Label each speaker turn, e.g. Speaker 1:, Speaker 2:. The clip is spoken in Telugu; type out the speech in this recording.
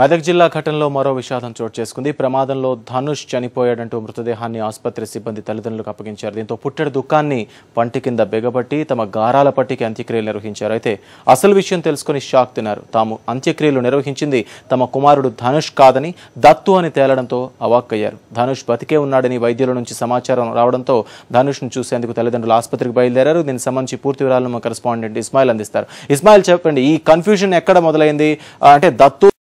Speaker 1: మెదక్ జిల్లా ఘటనలో మరో విషాదం చోటు చేసుకుంది ప్రమాదంలో ధనుష్ చనిపోయాడంటూ మృతదేహాన్ని ఆసుపత్రి సిబ్బంది తల్లిదండ్రులకు అప్పగించారు దీంతో పుట్టెడు దుఃఖాన్ని పంటి కింద బెగబట్టి తమ గారాల పట్టికి అంత్యక్రియలు నిర్వహించారు అయితే అసలు విషయం తెలుసుకుని షాక్ తిన్నారు తాము అంత్యక్రియలు నిర్వహించింది తమ కుమారుడు ధనుష్ కాదని దత్తు అని తేలడంతో అవాక్కయ్యారు ధనుష్ బతికే ఉన్నాడని వైద్యుల నుంచి సమాచారం రావడంతో ధనుష్ను చూసేందుకు తల్లిదండ్రులు ఆసుపత్రికి బయలుదేరారు దీనికి సంబంధించి పూర్తి వివరాలను కరెస్పాండెంట్ ఇస్మాయిల్ అందిస్తారు ఇస్మాయిల్ చెప్పండి ఈ కన్ఫ్యూజన్ ఎక్కడ మొదలైంది అంటే దత్తు